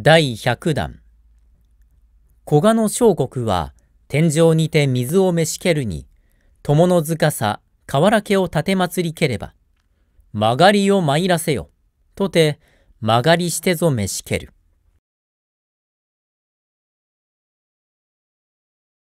第100弾古賀の小国は天井にて水を召しけるに友の塚さ瓦家を奉りければ曲がりを参らせよとて曲がりしてぞ召しける